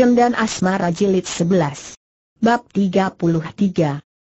dan Asmara Jilid 11 Bab 33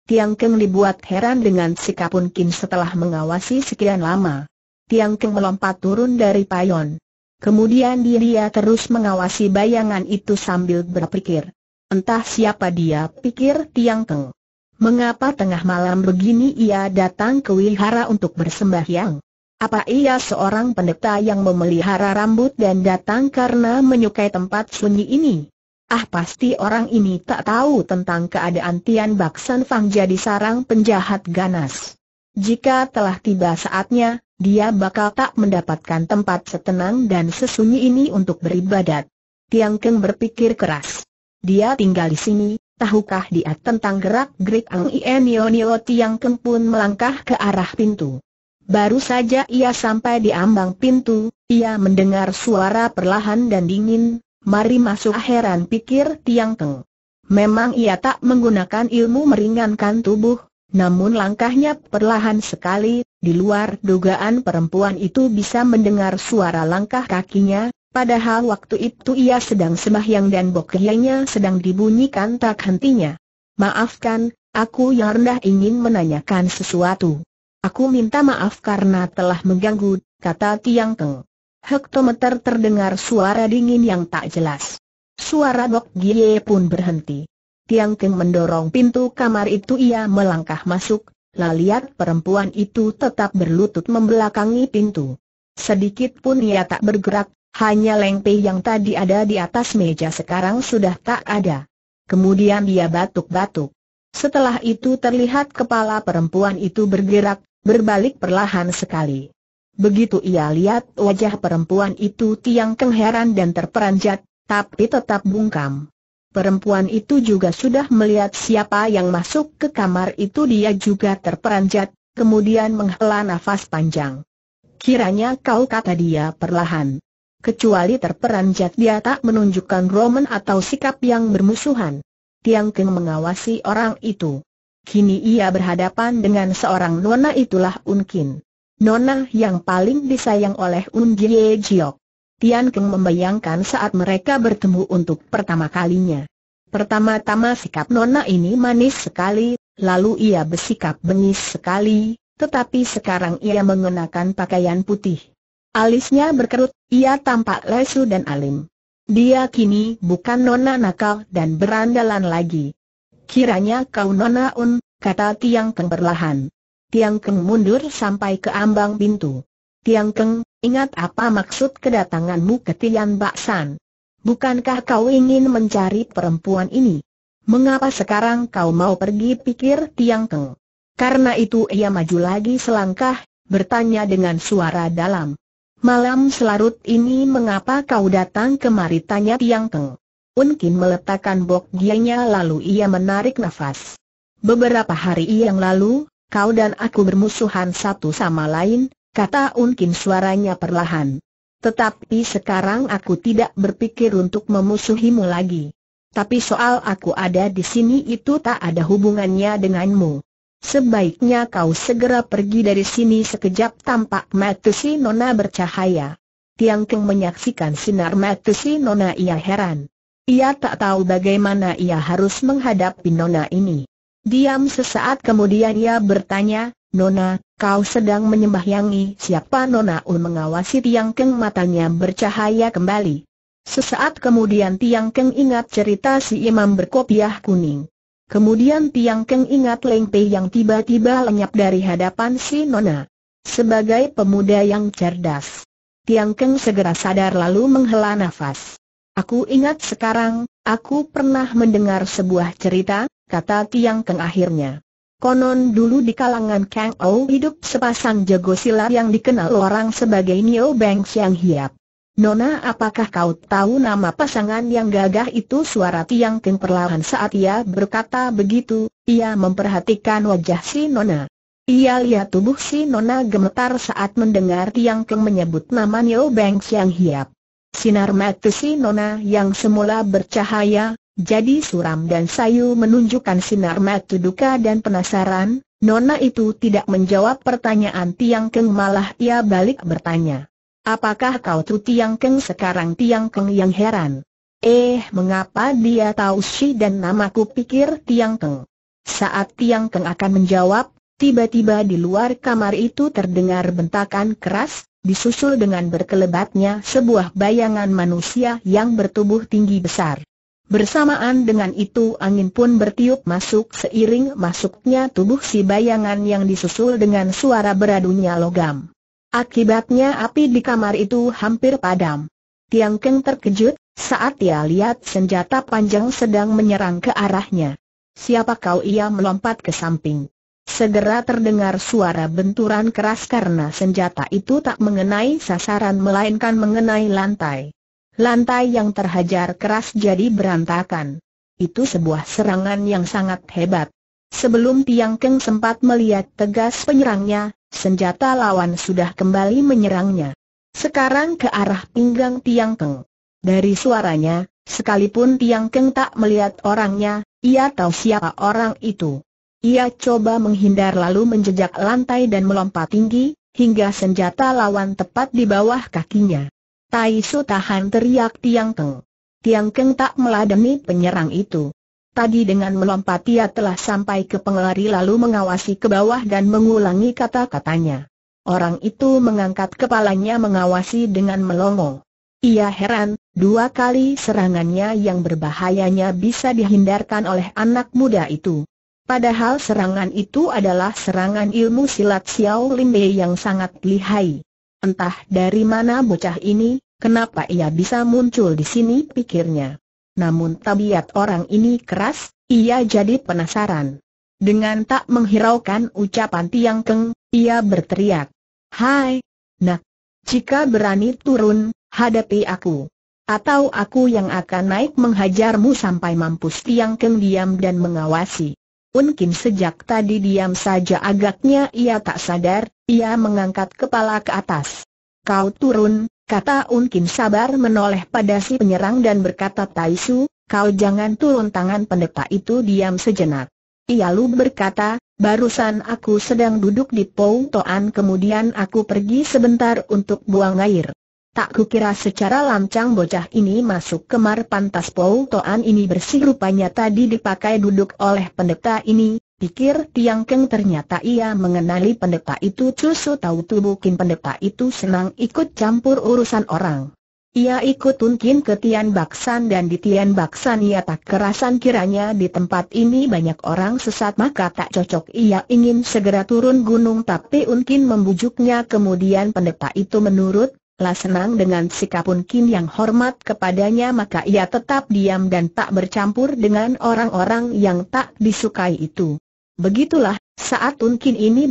Tiang Keng dibuat heran dengan sikap Pun Kim setelah mengawasi sekian lama. Tiang Keng melompat turun dari payon. Kemudian dia terus mengawasi bayangan itu sambil berpikir. Entah siapa dia pikir Tiang Keng. Mengapa tengah malam begini ia datang ke wihara untuk bersembahyang? Apa ia seorang pendeta yang memelihara rambut dan datang karena menyukai tempat sunyi ini? Ah pasti orang ini tak tahu tentang keadaan Tian Bak San Fang jadi sarang penjahat ganas. Jika telah tiba saatnya, dia bakal tak mendapatkan tempat setenang dan sesunyi ini untuk beribadat. Tiang Keng berpikir keras. Dia tinggal di sini, tahukah dia tentang gerak-gerik Ang Yo Nio Tiang Keng pun melangkah ke arah pintu. Baru saja ia sampai di ambang pintu, ia mendengar suara perlahan dan dingin, Mari masuk heran pikir Tiang Teng. Memang ia tak menggunakan ilmu meringankan tubuh, namun langkahnya perlahan sekali, di luar dugaan perempuan itu bisa mendengar suara langkah kakinya, padahal waktu itu ia sedang sembahyang dan bokehnya sedang dibunyikan tak hentinya. Maafkan, aku yang rendah ingin menanyakan sesuatu. Aku minta maaf karena telah mengganggu, kata Tiang Teng hektometer terdengar suara dingin yang tak jelas. Suara Gok Gie pun berhenti. Tiang Keng mendorong pintu kamar itu ia melangkah masuk, laliat perempuan itu tetap berlutut membelakangi pintu. Sedikit pun ia tak bergerak, hanya lengpe yang tadi ada di atas meja sekarang sudah tak ada. Kemudian ia batuk-batuk. Setelah itu terlihat kepala perempuan itu bergerak, berbalik perlahan sekali. Begitu ia lihat wajah perempuan itu Tiang kengheran dan terperanjat, tapi tetap bungkam. Perempuan itu juga sudah melihat siapa yang masuk ke kamar itu dia juga terperanjat, kemudian menghela nafas panjang. Kiranya kau kata dia perlahan. Kecuali terperanjat dia tak menunjukkan roman atau sikap yang bermusuhan. Tiang Keng mengawasi orang itu. Kini ia berhadapan dengan seorang nona itulah Unkin. Nona yang paling disayang oleh Un Jie Jiok. Tian Keng membayangkan saat mereka bertemu untuk pertama kalinya. Pertama-tama sikap Nona ini manis sekali, lalu ia bersikap bengis sekali, tetapi sekarang ia mengenakan pakaian putih. Alisnya berkerut, ia tampak lesu dan alim. Dia kini bukan nona nakal dan berandalan lagi. Kiranya kau nona un, kata Tiang Keng perlahan. Tiang Keng mundur sampai ke ambang pintu. Tiang Keng, ingat apa maksud kedatanganmu ke Tian Baksan? Bukankah kau ingin mencari perempuan ini? Mengapa sekarang kau mau pergi pikir Tiang Keng? Karena itu ia maju lagi selangkah, bertanya dengan suara dalam. Malam selarut ini mengapa kau datang kemari tanya Tiang Keng? Unkin meletakkan bok gianya lalu ia menarik nafas. Beberapa hari yang lalu, kau dan aku bermusuhan satu sama lain, kata Unkin suaranya perlahan. Tetapi sekarang aku tidak berpikir untuk memusuhimu lagi. Tapi soal aku ada di sini itu tak ada hubungannya denganmu. Sebaiknya kau segera pergi dari sini sekejap tampak mata si Nona bercahaya. Tiang Keng menyaksikan sinar mata si Nona ia heran. Ia tak tahu bagaimana ia harus menghadapi Nona ini. Diam sesaat kemudian ia bertanya, Nona, kau sedang menyembah menyembahyangi siapa Nona Un mengawasi Tiang Keng matanya bercahaya kembali. Sesaat kemudian Tiang Keng ingat cerita si imam berkopiah kuning. Kemudian Tiang Keng ingat Leng Pei yang tiba-tiba lenyap dari hadapan si Nona. Sebagai pemuda yang cerdas, Tiang Keng segera sadar lalu menghela nafas. Aku ingat sekarang, aku pernah mendengar sebuah cerita, kata Tiang Keng akhirnya. Konon dulu di kalangan Kang Ou hidup sepasang jago silat yang dikenal orang sebagai Nio Beng Xiang Hiap. Nona apakah kau tahu nama pasangan yang gagah itu suara Tiang Keng perlahan saat ia berkata begitu, ia memperhatikan wajah si Nona. Ia lihat tubuh si Nona gemetar saat mendengar Tiang Keng menyebut nama Nio Beng Xiang Hiap. Sinar mata si Nona yang semula bercahaya, jadi suram dan sayu menunjukkan sinar mata duka dan penasaran, Nona itu tidak menjawab pertanyaan Tiang Keng malah ia balik bertanya. Apakah kau tu Tiang Keng sekarang Tiang Keng yang heran? Eh mengapa dia tahu si dan namaku pikir Tiang Keng? Saat Tiang Keng akan menjawab, tiba-tiba di luar kamar itu terdengar bentakan keras, disusul dengan berkelebatnya sebuah bayangan manusia yang bertubuh tinggi besar. Bersamaan dengan itu angin pun bertiup masuk seiring masuknya tubuh si bayangan yang disusul dengan suara beradunya logam. Akibatnya api di kamar itu hampir padam. Tiang Keng terkejut saat ia lihat senjata panjang sedang menyerang ke arahnya. Siapa kau ia melompat ke samping. Segera terdengar suara benturan keras karena senjata itu tak mengenai sasaran melainkan mengenai lantai. Lantai yang terhajar keras jadi berantakan. Itu sebuah serangan yang sangat hebat. Sebelum Tiang Keng sempat melihat tegas penyerangnya, senjata lawan sudah kembali menyerangnya. Sekarang ke arah pinggang Tiang Keng. Dari suaranya, sekalipun Tiang Keng tak melihat orangnya, ia tahu siapa orang itu. Ia coba menghindar lalu menjejak lantai dan melompat tinggi, hingga senjata lawan tepat di bawah kakinya. Tai Su tahan teriak Tiang Keng. Tiang Keng tak meladeni penyerang itu. Tadi dengan melompat ia telah sampai ke pengelari lalu mengawasi ke bawah dan mengulangi kata-katanya. Orang itu mengangkat kepalanya mengawasi dengan melongo. Ia heran, dua kali serangannya yang berbahayanya bisa dihindarkan oleh anak muda itu. Padahal serangan itu adalah serangan ilmu silat Xiao Lin Bei yang sangat lihai. Entah dari mana bocah ini, Kenapa ia bisa muncul di sini pikirnya. Namun tabiat orang ini keras, ia jadi penasaran. Dengan tak menghiraukan ucapan Tiang Keng, ia berteriak. Hai! Nak! Jika berani turun, hadapi aku. Atau aku yang akan naik menghajarmu sampai mampus Tiang Keng diam dan mengawasi. Unkin sejak tadi diam saja agaknya ia tak sadar, ia mengangkat kepala ke atas. Kau turun, Kata Unkim sabar menoleh pada si penyerang dan berkata Taisu, kau jangan turun tangan pendeta itu diam sejenak. Ia lu berkata, barusan aku sedang duduk di Pou Toan kemudian aku pergi sebentar untuk buang air. Tak kukira secara lancang bocah ini masuk kemar pantas Pou Toan ini bersih rupanya tadi dipakai duduk oleh pendeta ini, pikir Tiang Keng ternyata ia mengenali pendeta itu Cusu tahu tubuhin pendeta itu senang ikut campur urusan orang. Ia ikut tunkin ke Tian Baksan dan di Tian Baksan ia tak kerasan kiranya di tempat ini banyak orang sesat maka tak cocok ia ingin segera turun gunung tapi Unkin membujuknya kemudian pendeta itu menurut, lah senang dengan sikap Unkin yang hormat kepadanya maka ia tetap diam dan tak bercampur dengan orang-orang yang tak disukai itu. Begitulah, saat Kin ini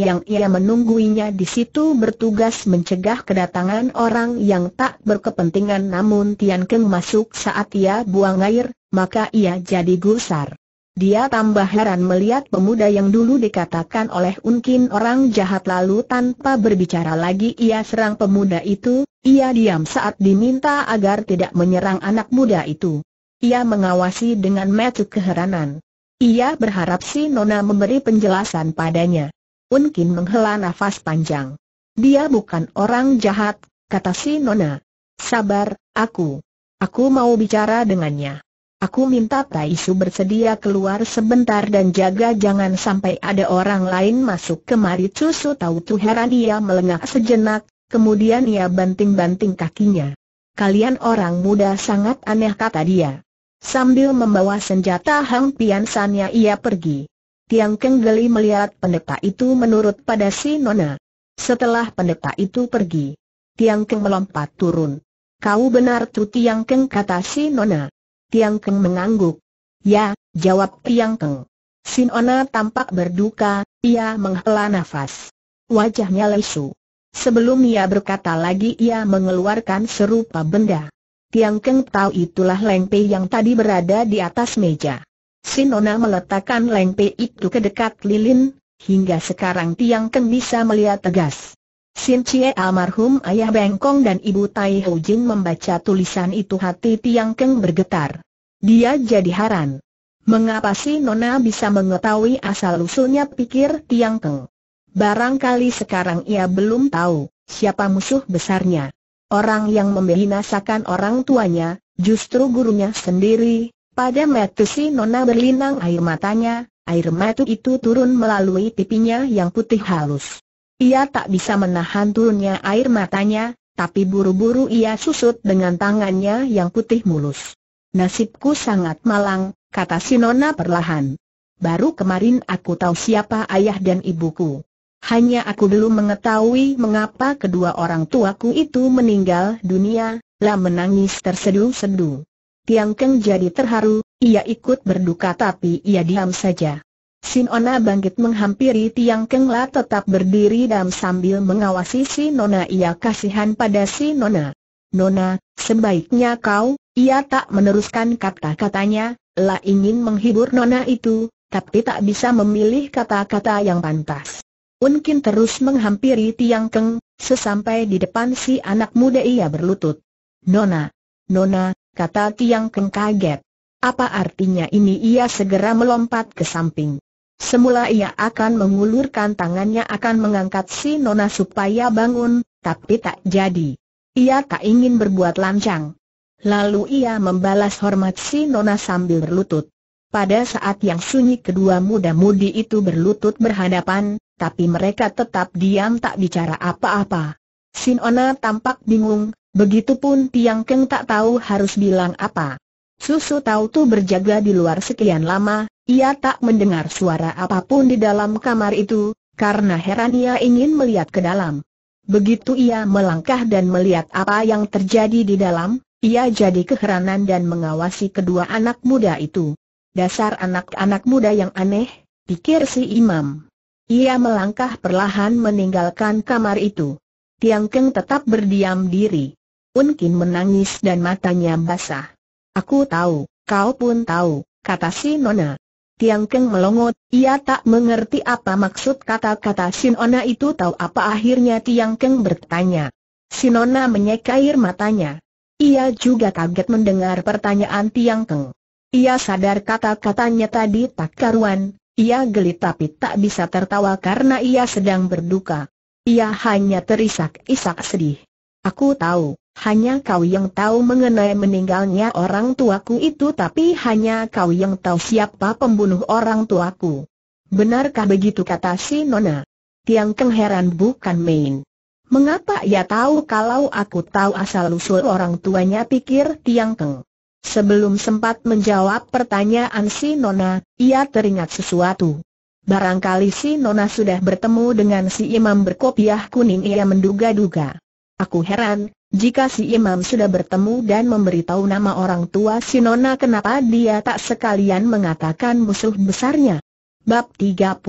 yang ia menungguinya di situ bertugas mencegah kedatangan orang yang tak berkepentingan namun Tian Keng masuk saat ia buang air, maka ia jadi gusar. Dia tambah heran melihat pemuda yang dulu dikatakan oleh Unkin orang jahat lalu tanpa berbicara lagi ia serang pemuda itu, ia diam saat diminta agar tidak menyerang anak muda itu. Ia mengawasi dengan mata keheranan. Ia berharap si Nona memberi penjelasan padanya. Unkin menghela nafas panjang. Dia bukan orang jahat, kata si Nona. Sabar, aku. Aku mau bicara dengannya. Aku minta Taisu bersedia keluar sebentar dan jaga jangan sampai ada orang lain masuk kemari. Cusu tahu tuh heran ia melengak sejenak, kemudian ia banting-banting kakinya. Kalian orang muda sangat aneh kata dia. Sambil membawa senjata Hang Pian Sanya ia pergi. Tiang Keng geli melihat pendeta itu menurut pada si Nona. Setelah pendeta itu pergi, Tiang Keng melompat turun. Kau benar tu Tiang Keng kata si Nona. Tiang Keng mengangguk. Ya, jawab Tiang Keng. Sinona tampak berduka, ia menghela nafas. Wajahnya lesu. Sebelum ia berkata lagi ia mengeluarkan serupa benda. Tiang Keng tahu itulah Lengpe yang tadi berada di atas meja. Sinona meletakkan Lengpe itu ke dekat lilin, hingga sekarang Tiang Keng bisa melihat tegas. Sin Chie almarhum ayah Bengkong dan ibu Tai Ho Jin membaca tulisan itu hati Tiang Keng bergetar. Dia jadi haran. Mengapa si Nona bisa mengetahui asal-usulnya pikir Tiang Keng? Barangkali sekarang ia belum tahu siapa musuh besarnya. Orang yang membinasakan orang tuanya, justru gurunya sendiri, pada metu si Nona berlinang air matanya, air mata itu turun melalui pipinya yang putih halus. Ia tak bisa menahan turunnya air matanya, tapi buru-buru ia susut dengan tangannya yang putih mulus. Nasibku sangat malang, kata si Nona perlahan. Baru kemarin aku tahu siapa ayah dan ibuku. Hanya aku belum mengetahui mengapa kedua orang tuaku itu meninggal dunia, lah menangis tersedu-sedu. Tiang Keng jadi terharu, ia ikut berduka tapi ia diam saja. Sinona bangkit menghampiri Tiang Keng lah tetap berdiri dan sambil mengawasi si Nona ia kasihan pada si Nona. Nona, sebaiknya kau, ia tak meneruskan kata-katanya, lah ingin menghibur Nona itu, tapi tak bisa memilih kata-kata yang pantas. Unkin terus menghampiri Tiang Keng, sesampai di depan si anak muda ia berlutut. Nona, Nona, kata Tiang Keng kaget. Apa artinya ini ia segera melompat ke samping. Semula ia akan mengulurkan tangannya akan mengangkat si Nona supaya bangun, tapi tak jadi. Ia tak ingin berbuat lancang. Lalu ia membalas hormat si Nona sambil berlutut. Pada saat yang sunyi kedua muda-mudi itu berlutut berhadapan, tapi mereka tetap diam tak bicara apa-apa. Sinona tampak bingung, begitupun Tiang Keng tak tahu harus bilang apa. Susu tahu tu berjaga di luar sekian lama, ia tak mendengar suara apapun di dalam kamar itu, karena heran ia ingin melihat ke dalam. Begitu ia melangkah dan melihat apa yang terjadi di dalam, ia jadi keheranan dan mengawasi kedua anak muda itu. Dasar anak-anak muda yang aneh, pikir si imam. Ia melangkah perlahan meninggalkan kamar itu. Tiang Keng tetap berdiam diri. Unkin menangis dan matanya basah. Aku tahu, kau pun tahu, kata si Nona. Tiang Keng melongot, ia tak mengerti apa maksud kata-kata si Nona itu tahu apa akhirnya Tiang Keng bertanya. Si Nona menyekair matanya. Ia juga kaget mendengar pertanyaan Tiang Keng. Ia sadar kata-katanya tadi tak karuan, ia geli tapi tak bisa tertawa karena ia sedang berduka. Ia hanya terisak-isak sedih. Aku tahu, hanya kau yang tahu mengenai meninggalnya orang tuaku itu tapi hanya kau yang tahu siapa pembunuh orang tuaku. Benarkah begitu kata si Nona? Tiang Keng heran bukan main. Mengapa ia tahu kalau aku tahu asal-usul orang tuanya pikir Tiang Keng. Sebelum sempat menjawab pertanyaan si Nona, ia teringat sesuatu. Barangkali si Nona sudah bertemu dengan si imam berkopiah kuning ia menduga-duga. Aku heran, jika si imam sudah bertemu dan memberitahu nama orang tua si Nona kenapa dia tak sekalian mengatakan musuh besarnya. Bab 34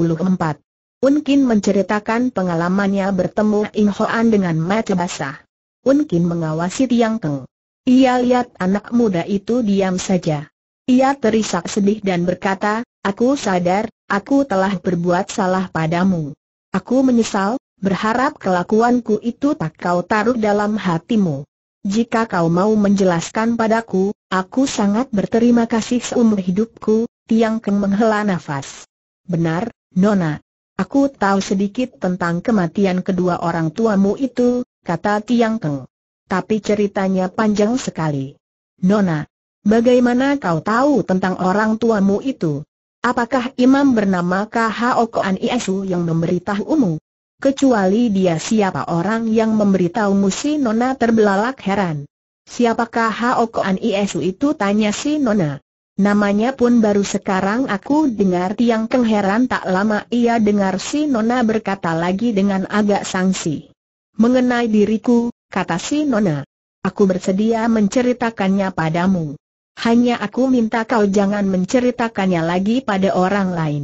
Unkin menceritakan pengalamannya bertemu Inhoan dengan mata basah. Unkin mengawasi Tiang Keng. Ia lihat anak muda itu diam saja. Ia terisak sedih dan berkata, Aku sadar, aku telah berbuat salah padamu. Aku menyesal, berharap kelakuanku itu tak kau taruh dalam hatimu. Jika kau mau menjelaskan padaku, aku sangat berterima kasih seumur hidupku, Tiang Keng menghela nafas. Benar, Nona. Aku tahu sedikit tentang kematian kedua orang tuamu itu, kata Tiang Keng tapi ceritanya panjang sekali. Nona, bagaimana kau tahu tentang orang tuamu itu? Apakah imam bernama K.H.O. Koan Iesu yang memberitahumu? Kecuali dia siapa orang yang memberitahumu si Nona terbelalak heran. Siapakah H.O. Koan Iesu itu tanya si Nona. Namanya pun baru sekarang aku dengar Tiang kengheran tak lama ia dengar si Nona berkata lagi dengan agak sangsi. Mengenai diriku, kata si Nona. Aku bersedia menceritakannya padamu. Hanya aku minta kau jangan menceritakannya lagi pada orang lain.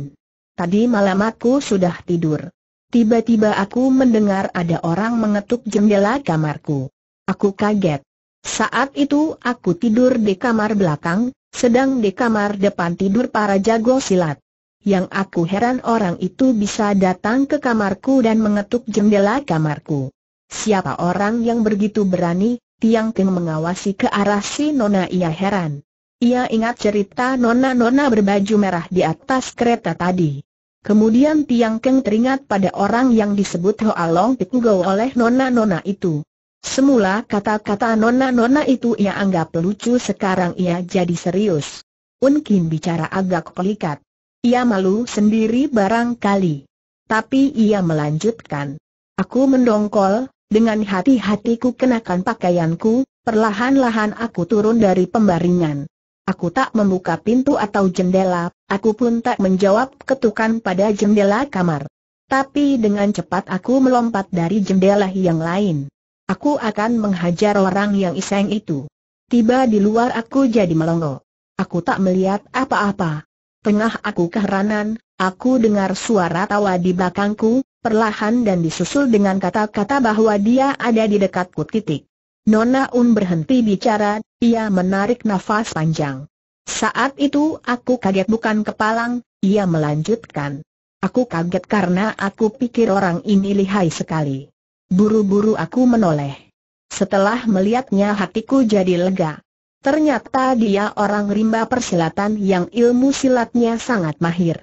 Tadi malam aku sudah tidur. Tiba-tiba aku mendengar ada orang mengetuk jendela kamarku. Aku kaget. Saat itu aku tidur di kamar belakang, sedang di kamar depan tidur para jago silat. Yang aku heran orang itu bisa datang ke kamarku dan mengetuk jendela kamarku. Siapa orang yang begitu berani? Tiang Ting mengawasi ke arah si Nona ia heran. Ia ingat cerita Nona-Nona berbaju merah di atas kereta tadi. Kemudian Tiang Keng teringat pada orang yang disebut Hoa Long Go oleh nona-nona itu. Semula kata-kata nona-nona itu ia anggap lucu sekarang ia jadi serius. Unkin bicara agak pelikat. Ia malu sendiri barangkali. Tapi ia melanjutkan. Aku mendongkol, dengan hati hati ku kenakan pakaianku, perlahan-lahan aku turun dari pembaringan. Aku tak membuka pintu atau jendela, aku pun tak menjawab ketukan pada jendela kamar. Tapi dengan cepat aku melompat dari jendela yang lain. Aku akan menghajar orang yang iseng itu. Tiba di luar aku jadi melongo. Aku tak melihat apa-apa. Tengah aku keheranan, aku dengar suara tawa di belakangku, perlahan dan disusul dengan kata-kata bahwa dia ada di dekatku titik. Nona Un berhenti bicara, ia menarik nafas panjang. Saat itu aku kaget bukan kepalang, ia melanjutkan. Aku kaget karena aku pikir orang ini lihai sekali. Buru-buru aku menoleh. Setelah melihatnya hatiku jadi lega. Ternyata dia orang rimba persilatan yang ilmu silatnya sangat mahir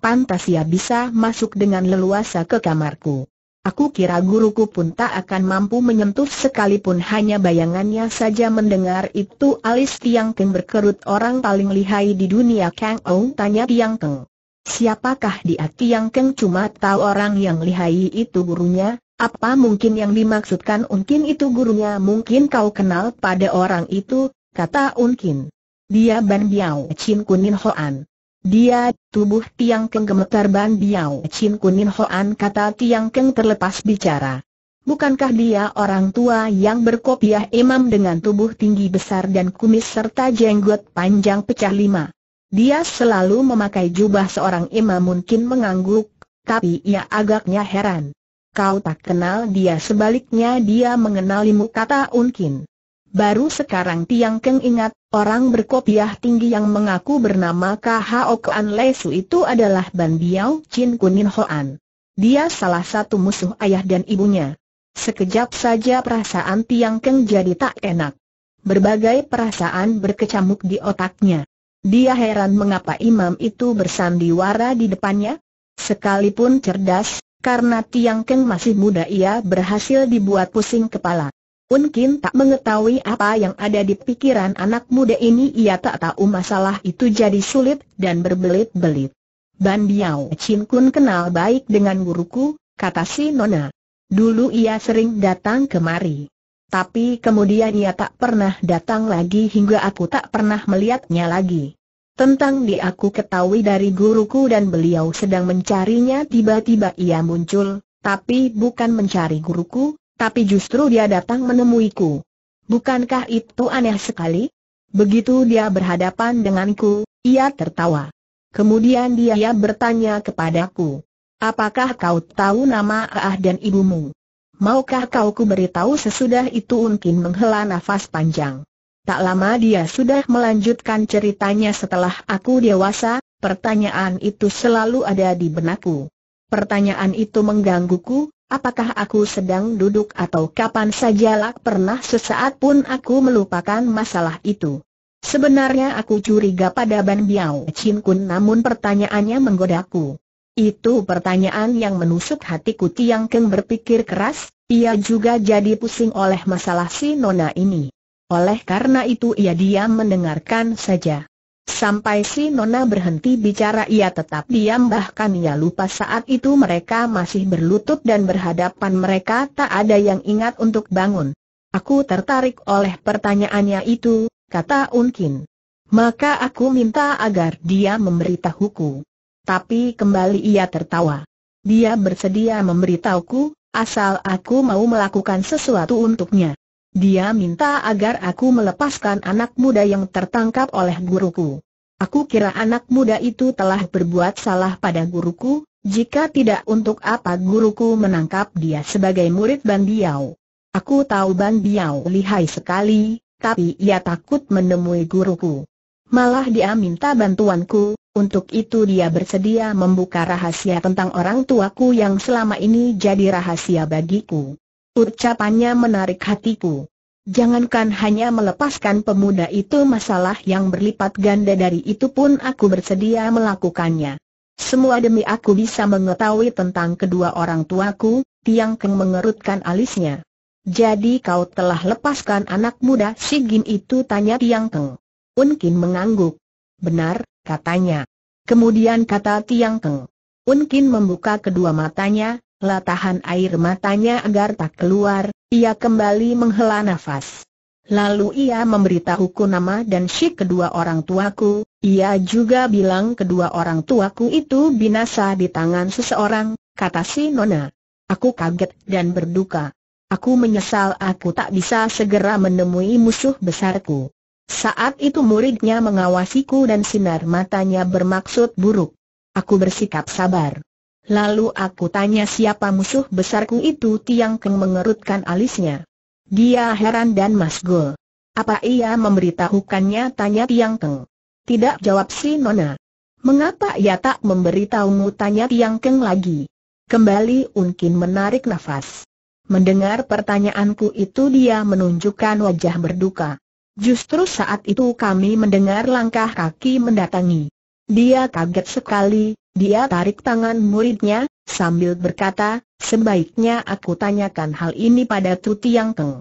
pantas ia bisa masuk dengan leluasa ke kamarku. Aku kira guruku pun tak akan mampu menyentuh sekalipun hanya bayangannya saja mendengar itu alis Tiang Keng berkerut orang paling lihai di dunia Kang Ou tanya Tiang Keng. Siapakah dia Tiang Keng cuma tahu orang yang lihai itu gurunya, apa mungkin yang dimaksudkan Unkin itu gurunya mungkin kau kenal pada orang itu, kata Unkin. Dia Ban Biao Chin Kunin Hoan. Dia, tubuh Tiang Keng gemetar Ban Biao Chin Kunin Hoan kata Tiang Keng terlepas bicara. Bukankah dia orang tua yang berkopiah imam dengan tubuh tinggi besar dan kumis serta jenggot panjang pecah lima? Dia selalu memakai jubah seorang imam mungkin mengangguk, tapi ia agaknya heran. Kau tak kenal dia sebaliknya dia mengenalimu kata Unkin. Baru sekarang Tiang Keng ingat, orang berkopiah tinggi yang mengaku bernama K.H.O. Kuan Lesu itu adalah Ban Biao Chin Kunin Hoan. Dia salah satu musuh ayah dan ibunya. Sekejap saja perasaan Tiang Keng jadi tak enak. Berbagai perasaan berkecamuk di otaknya. Dia heran mengapa imam itu bersandiwara di depannya. Sekalipun cerdas, karena Tiang Keng masih muda ia berhasil dibuat pusing kepala. Unkin tak mengetahui apa yang ada di pikiran anak muda ini ia tak tahu masalah itu jadi sulit dan berbelit-belit. Ban Biao Chin Kun kenal baik dengan guruku, kata si Nona. Dulu ia sering datang kemari. Tapi kemudian ia tak pernah datang lagi hingga aku tak pernah melihatnya lagi. Tentang dia aku ketahui dari guruku dan beliau sedang mencarinya tiba-tiba ia muncul, tapi bukan mencari guruku, tapi justru dia datang menemuiku. Bukankah itu aneh sekali? Begitu dia berhadapan denganku, ia tertawa. Kemudian dia bertanya kepadaku, Apakah kau tahu nama Aah dan ibumu? Maukah kau ku beritahu sesudah itu Unkin menghela nafas panjang. Tak lama dia sudah melanjutkan ceritanya setelah aku dewasa, pertanyaan itu selalu ada di benakku. Pertanyaan itu menggangguku, Apakah aku sedang duduk atau kapan sajalah pernah sesaat pun aku melupakan masalah itu. Sebenarnya aku curiga pada Ban Biao Chin Kun namun pertanyaannya menggodaku. Itu pertanyaan yang menusuk hatiku Tiang Keng berpikir keras, ia juga jadi pusing oleh masalah si Nona ini. Oleh karena itu ia diam mendengarkan saja. Sampai si Nona berhenti bicara ia tetap diam bahkan ia lupa saat itu mereka masih berlutut dan berhadapan mereka tak ada yang ingat untuk bangun. Aku tertarik oleh pertanyaannya itu, kata Unkin. Maka aku minta agar dia memberitahuku. Tapi kembali ia tertawa. Dia bersedia memberitahuku, asal aku mau melakukan sesuatu untuknya. Dia minta agar aku melepaskan anak muda yang tertangkap oleh guruku. Aku kira anak muda itu telah berbuat salah pada guruku, jika tidak untuk apa guruku menangkap dia sebagai murid Ban Biao. Aku tahu Ban Biao lihai sekali, tapi ia takut menemui guruku. Malah dia minta bantuanku, untuk itu dia bersedia membuka rahasia tentang orang tuaku yang selama ini jadi rahasia bagiku. Ucapannya menarik hatiku. Jangankan hanya melepaskan pemuda itu masalah yang berlipat ganda dari itu pun aku bersedia melakukannya. Semua demi aku bisa mengetahui tentang kedua orang tuaku, Tiang Keng mengerutkan alisnya. Jadi kau telah lepaskan anak muda si Gin itu tanya Tiang Keng. Unkin mengangguk. Benar, katanya. Kemudian kata Tiang Keng. Unkin membuka kedua matanya, Latahan air matanya agar tak keluar, ia kembali menghela nafas. Lalu ia memberitahuku nama dan si kedua orang tuaku, ia juga bilang kedua orang tuaku itu binasa di tangan seseorang, kata si Nona. Aku kaget dan berduka. Aku menyesal aku tak bisa segera menemui musuh besarku. Saat itu muridnya mengawasiku dan sinar matanya bermaksud buruk. Aku bersikap sabar. Lalu aku tanya siapa musuh besarku itu Tiang Keng mengerutkan alisnya. Dia heran dan masgul. Apa ia memberitahukannya tanya Tiang Keng. Tidak jawab si Nona. Mengapa ia tak memberitahumu tanya Tiang Keng lagi. Kembali Unkin menarik nafas. Mendengar pertanyaanku itu dia menunjukkan wajah berduka. Justru saat itu kami mendengar langkah kaki mendatangi. Dia kaget sekali, dia tarik tangan muridnya, sambil berkata, sebaiknya aku tanyakan hal ini pada Tuti Yang Keng.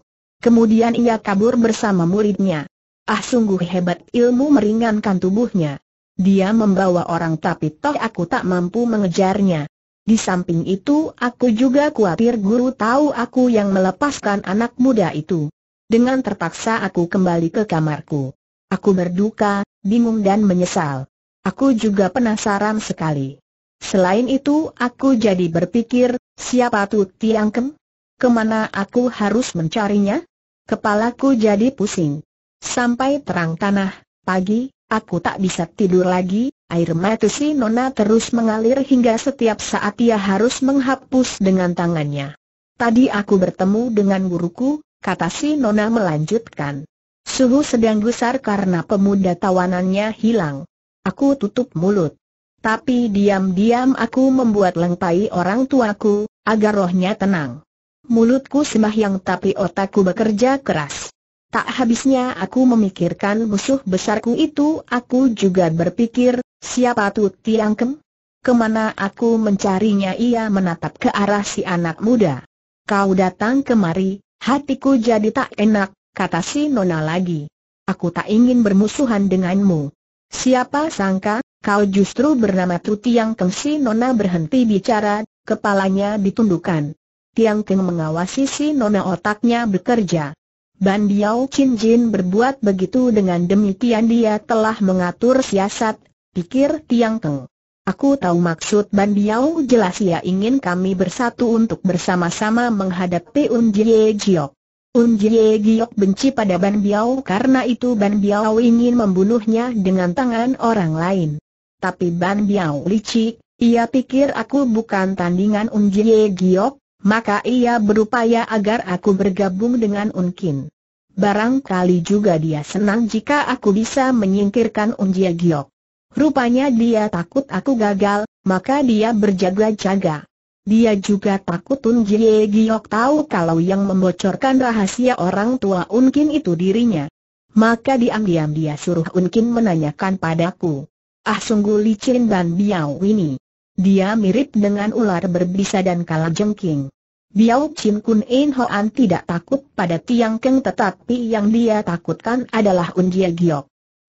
Kemudian ia kabur bersama muridnya. Ah sungguh hebat ilmu meringankan tubuhnya. Dia membawa orang tapi toh aku tak mampu mengejarnya. Di samping itu aku juga khawatir guru tahu aku yang melepaskan anak muda itu. Dengan terpaksa aku kembali ke kamarku. Aku berduka, bingung dan menyesal. Aku juga penasaran sekali. Selain itu aku jadi berpikir, siapa tuh Tiang Kem? Kemana aku harus mencarinya? Kepalaku jadi pusing. Sampai terang tanah, pagi, aku tak bisa tidur lagi, air mata si Nona terus mengalir hingga setiap saat ia harus menghapus dengan tangannya. Tadi aku bertemu dengan guruku, kata si Nona melanjutkan. Suhu sedang gusar karena pemuda tawanannya hilang. Aku tutup mulut. Tapi diam-diam aku membuat lengpai orang tuaku, agar rohnya tenang. Mulutku sembahyang tapi otakku bekerja keras. Tak habisnya aku memikirkan musuh besarku itu aku juga berpikir, siapa tuh Tiang Kem? Kemana aku mencarinya ia menatap ke arah si anak muda. Kau datang kemari, hatiku jadi tak enak, kata si Nona lagi. Aku tak ingin bermusuhan denganmu. Siapa sangka, kau justru bernama Tu Tiang Keng si Nona berhenti bicara, kepalanya ditundukkan. Tiang Teng mengawasi si Nona otaknya bekerja. Ban Diao Chin Jin berbuat begitu dengan demikian dia telah mengatur siasat, pikir Tiang Teng. Aku tahu maksud Ban Diao jelas ia ingin kami bersatu untuk bersama-sama menghadapi Un Jie Jiok. Un Jie Giok benci pada Ban Biao karena itu Ban Biao ingin membunuhnya dengan tangan orang lain. Tapi Ban Biao licik, ia pikir aku bukan tandingan Un Jie Giok, maka ia berupaya agar aku bergabung dengan Unkin. Barangkali juga dia senang jika aku bisa menyingkirkan Un Jie Giok. Rupanya dia takut aku gagal, maka dia berjaga-jaga. Dia juga takut Tun Jie Giok tahu kalau yang membocorkan rahasia orang tua Unkin itu dirinya. Maka diam-diam dia suruh Unkin menanyakan padaku. Ah sungguh licin dan biau ini. Dia mirip dengan ular berbisa dan kalajengking. Biao Chin Kun In Hoan tidak takut pada Tiang Keng tetapi yang dia takutkan adalah Unjia Giok.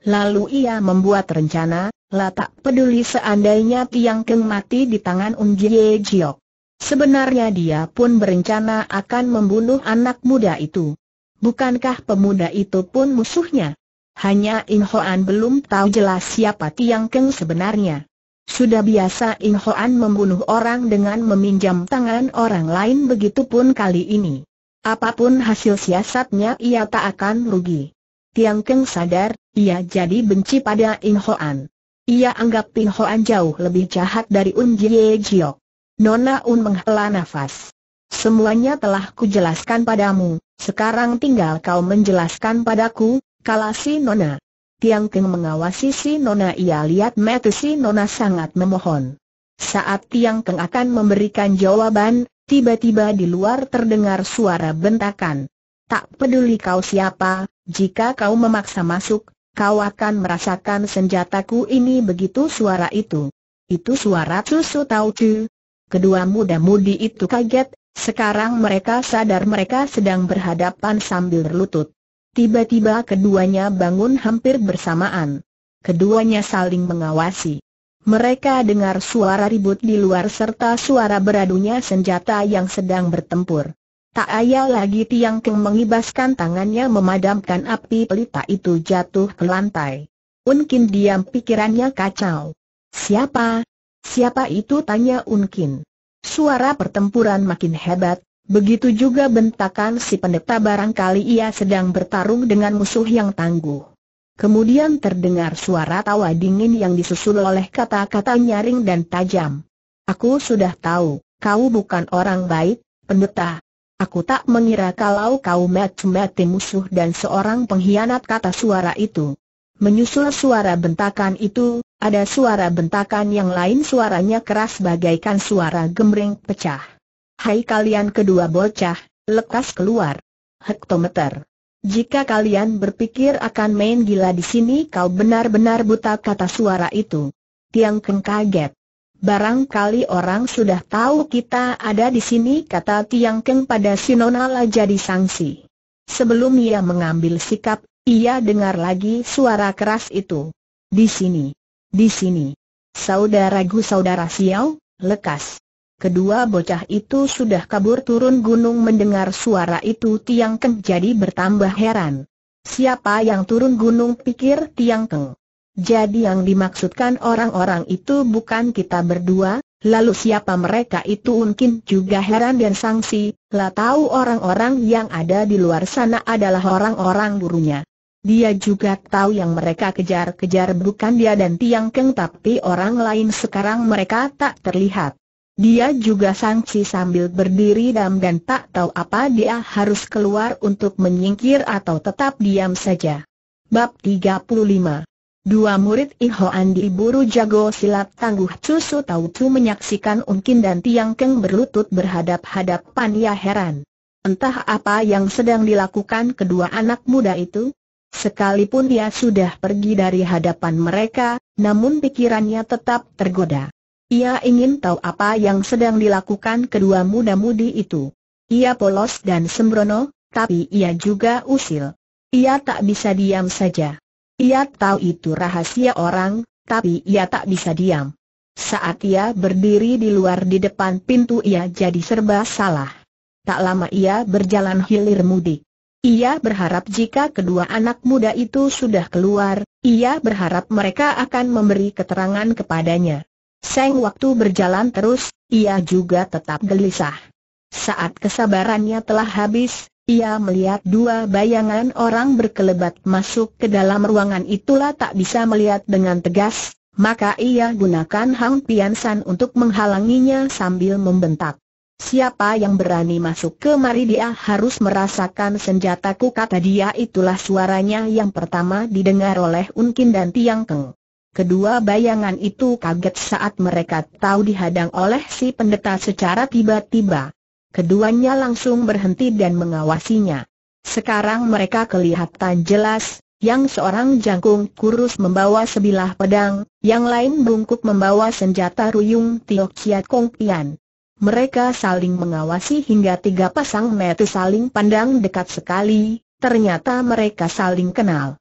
Lalu ia membuat rencana, lah tak peduli seandainya Tiang Keng mati di tangan Unjie Giok. Sebenarnya dia pun berencana akan membunuh anak muda itu. Bukankah pemuda itu pun musuhnya? Hanya In Hoan belum tahu jelas siapa Tiang Keng sebenarnya. Sudah biasa In Hoan membunuh orang dengan meminjam tangan orang lain begitupun kali ini. Apapun hasil siasatnya ia tak akan rugi. Tiang Keng sadar, ia jadi benci pada In Hoan. Ia anggap In Hoan jauh lebih jahat dari Un Jie Jiok. Nona Un menghela nafas. Semuanya telah kujelaskan padamu, sekarang tinggal kau menjelaskan padaku, kala si Nona. Tiang Keng mengawasi si Nona ia lihat mata si Nona sangat memohon. Saat Tiang Keng akan memberikan jawaban, tiba-tiba di luar terdengar suara bentakan. Tak peduli kau siapa, jika kau memaksa masuk, kau akan merasakan senjataku ini begitu suara itu. Itu suara susu Tau Kedua muda-mudi itu kaget, sekarang mereka sadar mereka sedang berhadapan sambil berlutut. Tiba-tiba keduanya bangun hampir bersamaan. Keduanya saling mengawasi. Mereka dengar suara ribut di luar serta suara beradunya senjata yang sedang bertempur. Tak ayal lagi Tiang Keng mengibaskan tangannya memadamkan api pelita itu jatuh ke lantai. Unkin diam pikirannya kacau. Siapa, Siapa itu tanya Unkin. Suara pertempuran makin hebat, begitu juga bentakan si pendeta barangkali ia sedang bertarung dengan musuh yang tangguh. Kemudian terdengar suara tawa dingin yang disusul oleh kata-kata nyaring dan tajam. Aku sudah tahu, kau bukan orang baik, pendeta. Aku tak mengira kalau kau mati-mati musuh dan seorang pengkhianat kata suara itu. Menyusul suara bentakan itu, ada suara bentakan yang lain suaranya keras bagaikan suara gemring pecah. Hai kalian kedua bocah, lekas keluar. Hektometer. Jika kalian berpikir akan main gila di sini kau benar-benar buta kata suara itu. Tiang Keng kaget. Barangkali orang sudah tahu kita ada di sini kata Tiang Keng pada Sinonala jadi sanksi. Sebelum ia mengambil sikap, ia dengar lagi suara keras itu. Di sini. Di sini. saudara Gu saudara Xiao, lekas. Kedua bocah itu sudah kabur turun gunung mendengar suara itu Tiang Keng jadi bertambah heran. Siapa yang turun gunung pikir Tiang Keng. Jadi yang dimaksudkan orang-orang itu bukan kita berdua, lalu siapa mereka itu mungkin juga heran dan sangsi, lah tahu orang-orang yang ada di luar sana adalah orang-orang burunya. Dia juga tahu yang mereka kejar-kejar bukan dia dan Tiang Keng tapi orang lain sekarang mereka tak terlihat. Dia juga sangsi sambil berdiri dam dan tak tahu apa dia harus keluar untuk menyingkir atau tetap diam saja. Bab 35 Dua murid Andi buru jago silat tangguh Cusu Tau Cu menyaksikan Ungkin dan Tiang Keng berlutut berhadap-hadapan ya heran. Entah apa yang sedang dilakukan kedua anak muda itu, Sekalipun dia sudah pergi dari hadapan mereka, namun pikirannya tetap tergoda. Ia ingin tahu apa yang sedang dilakukan kedua muda-mudi itu. Ia polos dan sembrono, tapi ia juga usil. Ia tak bisa diam saja. Ia tahu itu rahasia orang, tapi ia tak bisa diam. Saat ia berdiri di luar di depan pintu ia jadi serba salah. Tak lama ia berjalan hilir mudik. Ia berharap jika kedua anak muda itu sudah keluar, ia berharap mereka akan memberi keterangan kepadanya. Seng waktu berjalan terus, ia juga tetap gelisah. Saat kesabarannya telah habis, ia melihat dua bayangan orang berkelebat masuk ke dalam ruangan itulah tak bisa melihat dengan tegas, maka ia gunakan Hang Piansan untuk menghalanginya sambil membentak. Siapa yang berani masuk kemari dia harus merasakan senjataku kata dia itulah suaranya yang pertama didengar oleh Unkin dan Tiang Keng. Kedua bayangan itu kaget saat mereka tahu dihadang oleh si pendeta secara tiba-tiba. Keduanya langsung berhenti dan mengawasinya. Sekarang mereka kelihatan jelas, yang seorang jangkung kurus membawa sebilah pedang, yang lain bungkuk membawa senjata ruyung Tio Chiat Kong Pian. Mereka saling mengawasi hingga tiga pasang mata saling pandang dekat sekali, ternyata mereka saling kenal.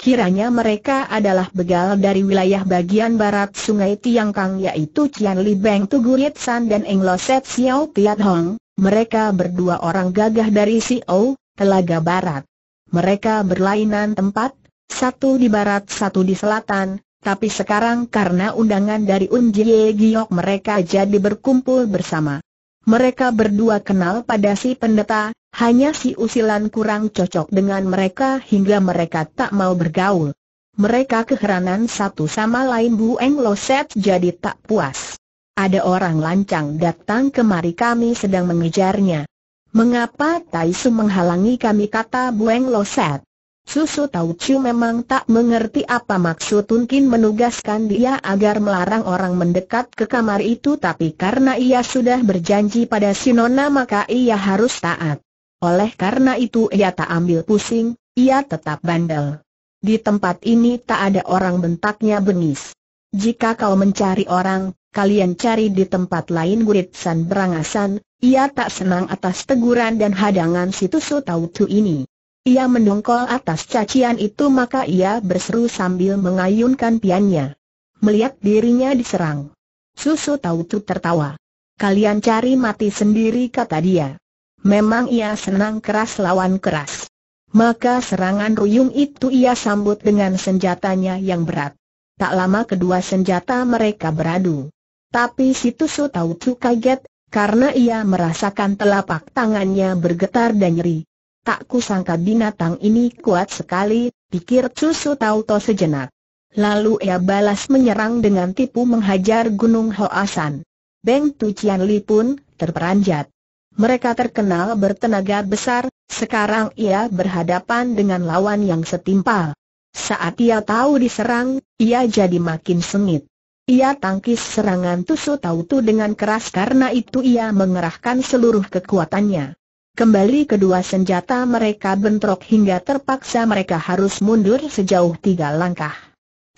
Kiranya mereka adalah begal dari wilayah bagian barat sungai Tiangkang yaitu Cian Li Beng Tugurit San dan Eng Lo Set Xiao Piat Hong, mereka berdua orang gagah dari Xiao, Telaga Barat. Mereka berlainan tempat, satu di barat satu di selatan, tapi sekarang karena undangan dari Unjie Giok mereka jadi berkumpul bersama. Mereka berdua kenal pada si pendeta, hanya si usilan kurang cocok dengan mereka hingga mereka tak mau bergaul. Mereka keheranan satu sama lain Bu Eng Loset jadi tak puas. Ada orang lancang datang kemari kami sedang mengejarnya. Mengapa Taisu menghalangi kami kata Bu Eng Loset? Susu Tau Chiu memang tak mengerti apa maksud Tun Kin menugaskan dia agar melarang orang mendekat ke kamar itu tapi karena ia sudah berjanji pada si Nona maka ia harus taat. Oleh karena itu ia tak ambil pusing, ia tetap bandel. Di tempat ini tak ada orang bentaknya bengis. Jika kau mencari orang, kalian cari di tempat lain Gurit San berangasan, ia tak senang atas teguran dan hadangan situs Tau Chiu ini. Ia mendongkol atas cacian itu maka ia berseru sambil mengayunkan piannya. Melihat dirinya diserang. Susu Tautu tertawa. Kalian cari mati sendiri kata dia. Memang ia senang keras lawan keras. Maka serangan ruyung itu ia sambut dengan senjatanya yang berat. Tak lama kedua senjata mereka beradu. Tapi si situ Tautu kaget, karena ia merasakan telapak tangannya bergetar dan nyeri. Tak kusangka binatang ini kuat sekali, pikir Cusu Tauto sejenak. Lalu ia balas menyerang dengan tipu menghajar Gunung Hoasan. Beng Tu Li pun terperanjat. Mereka terkenal bertenaga besar, sekarang ia berhadapan dengan lawan yang setimpal. Saat ia tahu diserang, ia jadi makin sengit. Ia tangkis serangan Tusu Tautu dengan keras karena itu ia mengerahkan seluruh kekuatannya. Kembali kedua senjata mereka bentrok hingga terpaksa mereka harus mundur sejauh tiga langkah.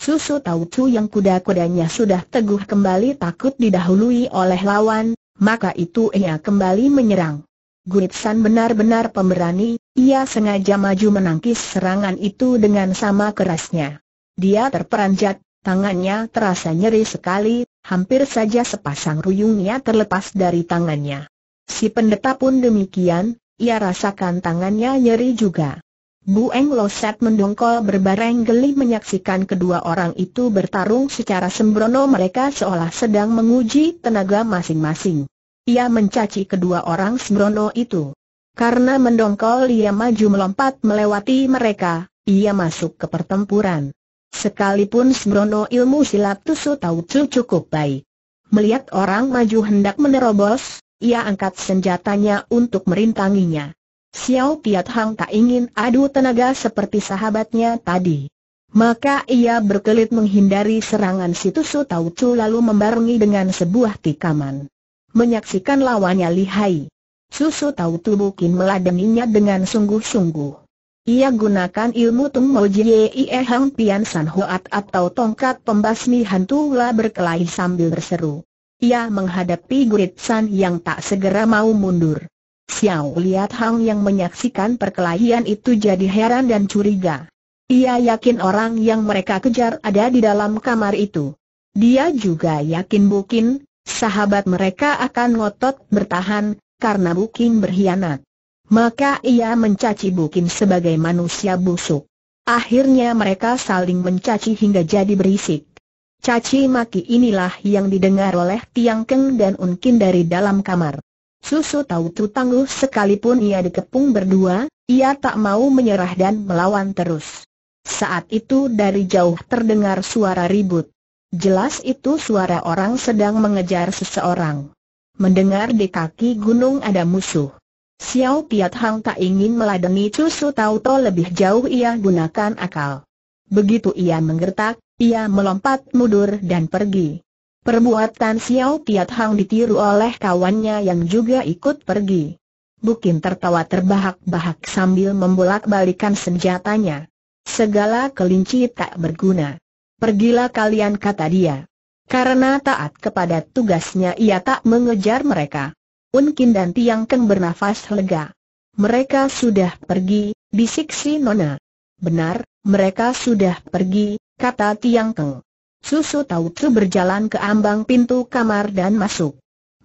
Susu Chu yang kuda-kudanya sudah teguh kembali takut didahului oleh lawan, maka itu ia kembali menyerang. San benar-benar pemberani, ia sengaja maju menangkis serangan itu dengan sama kerasnya. Dia terperanjat, tangannya terasa nyeri sekali, hampir saja sepasang ruyungnya terlepas dari tangannya. Si pendeta pun demikian, ia rasakan tangannya nyeri juga. Bu Eng Loset mendongkol berbareng geli menyaksikan kedua orang itu bertarung secara sembrono mereka seolah sedang menguji tenaga masing-masing. Ia mencaci kedua orang sembrono itu. Karena mendongkol ia maju melompat melewati mereka, ia masuk ke pertempuran. Sekalipun sembrono ilmu silat tusu tahu cukup baik. Melihat orang maju hendak menerobos, ia angkat senjatanya untuk merintanginya. Xiao Piat Hang tak ingin adu tenaga seperti sahabatnya tadi. Maka ia berkelit menghindari serangan si Tusu Tau Chu lalu membarungi dengan sebuah tikaman. Menyaksikan lawannya lihai. Susu tahu mungkin meladeninya dengan sungguh-sungguh. Ia gunakan ilmu Tung Mo Jie Hang Pian San Hoat atau tongkat pembasmi hantu lah berkelahi sambil berseru. Ia menghadapi San yang tak segera mau mundur. Xiao lihat Hang yang menyaksikan perkelahian itu jadi heran dan curiga. Ia yakin orang yang mereka kejar ada di dalam kamar itu. Dia juga yakin Bukin, sahabat mereka akan ngotot bertahan, karena Bukin berkhianat. Maka ia mencaci Bukin sebagai manusia busuk. Akhirnya mereka saling mencaci hingga jadi berisik. Caci maki inilah yang didengar oleh Tiang Keng dan Unkin dari dalam kamar. Susu tahu tu tangguh sekalipun ia dikepung berdua, ia tak mau menyerah dan melawan terus. Saat itu dari jauh terdengar suara ribut. Jelas itu suara orang sedang mengejar seseorang. Mendengar di kaki gunung ada musuh. Xiao Piat Hang tak ingin meladeni Susu Tauto lebih jauh ia gunakan akal. Begitu ia menggertak, ia melompat mundur dan pergi. Perbuatan Xiao Tiat Hang ditiru oleh kawannya yang juga ikut pergi. Bukin tertawa terbahak-bahak sambil membolak-balikan senjatanya. Segala kelinci tak berguna. Pergilah kalian kata dia. Karena taat kepada tugasnya ia tak mengejar mereka. Unkin dan Tiang Keng bernafas lega. Mereka sudah pergi, bisik si Nona. Benar, mereka sudah pergi, kata Tiang Keng. Susu Tau Tu berjalan ke ambang pintu kamar dan masuk.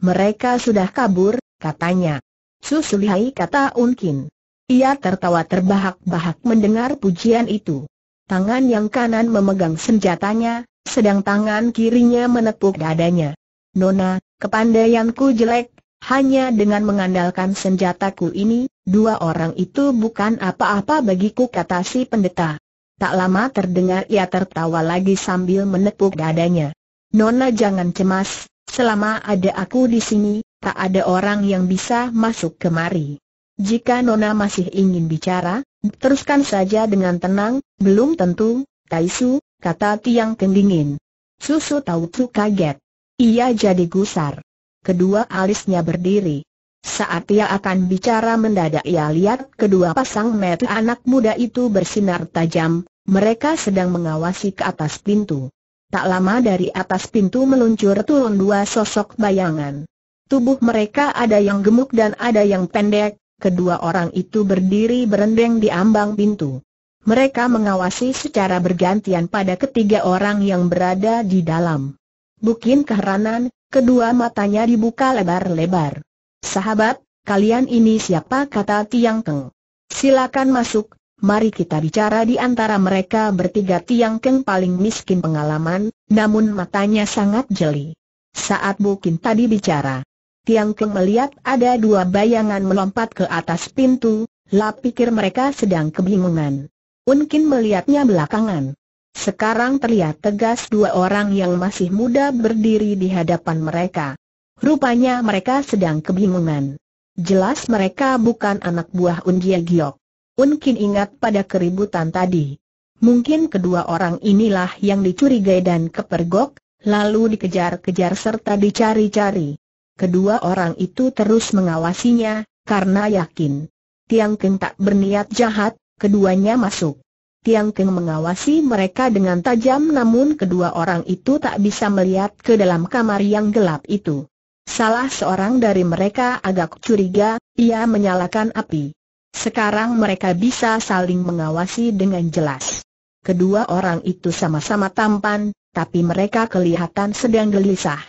Mereka sudah kabur, katanya. Susu lihai kata Unkin. Ia tertawa terbahak-bahak mendengar pujian itu. Tangan yang kanan memegang senjatanya, sedang tangan kirinya menepuk dadanya. Nona, kepandaianku jelek, hanya dengan mengandalkan senjataku ini, dua orang itu bukan apa-apa bagiku kata si pendeta. Tak lama terdengar ia tertawa lagi sambil menepuk dadanya. Nona jangan cemas, selama ada aku di sini, tak ada orang yang bisa masuk kemari. Jika Nona masih ingin bicara, teruskan saja dengan tenang, belum tentu, Taisu, kata Tiang Kendingin. Susu tahu tu kaget. Ia jadi gusar. Kedua alisnya berdiri. Saat ia akan bicara mendadak ia lihat kedua pasang mata anak muda itu bersinar tajam, mereka sedang mengawasi ke atas pintu. Tak lama dari atas pintu meluncur turun dua sosok bayangan. Tubuh mereka ada yang gemuk dan ada yang pendek, kedua orang itu berdiri berendeng di ambang pintu. Mereka mengawasi secara bergantian pada ketiga orang yang berada di dalam. Bukin keheranan, kedua matanya dibuka lebar-lebar. Sahabat, kalian ini siapa kata Tiang Keng. Silakan masuk, mari kita bicara di antara mereka bertiga Tiang Keng paling miskin pengalaman, namun matanya sangat jeli. Saat Bukin tadi bicara, Tiang Keng melihat ada dua bayangan melompat ke atas pintu, lah pikir mereka sedang kebingungan. Unkin melihatnya belakangan. Sekarang terlihat tegas dua orang yang masih muda berdiri di hadapan mereka. Rupanya mereka sedang kebingungan. Jelas mereka bukan anak buah Unjia Giok. Kin ingat pada keributan tadi. Mungkin kedua orang inilah yang dicurigai dan kepergok, lalu dikejar-kejar serta dicari-cari. Kedua orang itu terus mengawasinya, karena yakin. Tiang Keng tak berniat jahat, keduanya masuk. Tiang Keng mengawasi mereka dengan tajam namun kedua orang itu tak bisa melihat ke dalam kamar yang gelap itu. Salah seorang dari mereka agak curiga, ia menyalakan api. Sekarang mereka bisa saling mengawasi dengan jelas. Kedua orang itu sama-sama tampan, tapi mereka kelihatan sedang gelisah.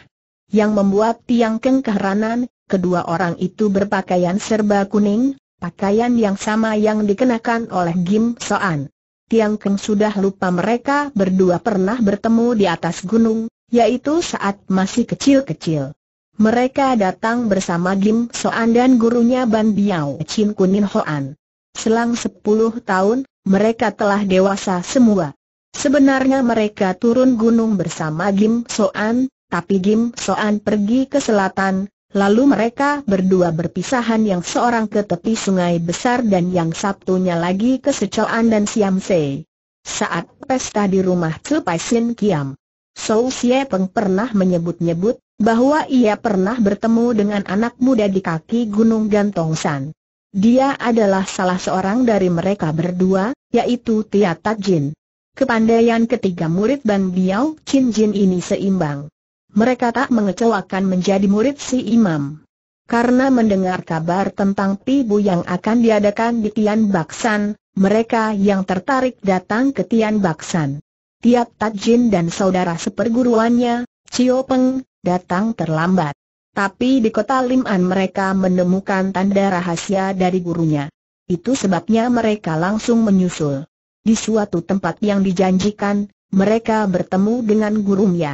Yang membuat Tiang Keng keheranan, kedua orang itu berpakaian serba kuning, pakaian yang sama yang dikenakan oleh Gim Soan. Tiang Keng sudah lupa mereka berdua pernah bertemu di atas gunung, yaitu saat masih kecil-kecil. Mereka datang bersama Gim Soan dan gurunya Ban Biao Chin Kunin Hoan. Selang sepuluh tahun, mereka telah dewasa semua. Sebenarnya mereka turun gunung bersama Gim Soan, tapi Gim Soan pergi ke selatan, lalu mereka berdua berpisahan yang seorang ke tepi sungai besar dan yang satunya lagi ke Secoan dan Siamse. Saat pesta di rumah Cepai Sin Kiam, Sou Xie Peng pernah menyebut-nyebut, bahwa ia pernah bertemu dengan anak muda di kaki Gunung Gantongsan. Dia adalah salah seorang dari mereka berdua, yaitu Tia Jin. Kepandaian ketiga murid Bang Biao Chin Jin ini seimbang. Mereka tak mengecewakan menjadi murid si imam. Karena mendengar kabar tentang pibu yang akan diadakan di Tian Baksan, mereka yang tertarik datang ke Tian Baksan. Tiap Tajin dan saudara seperguruannya, Cio Peng, datang terlambat. Tapi di kota Liman mereka menemukan tanda rahasia dari gurunya. Itu sebabnya mereka langsung menyusul. Di suatu tempat yang dijanjikan, mereka bertemu dengan gurunya.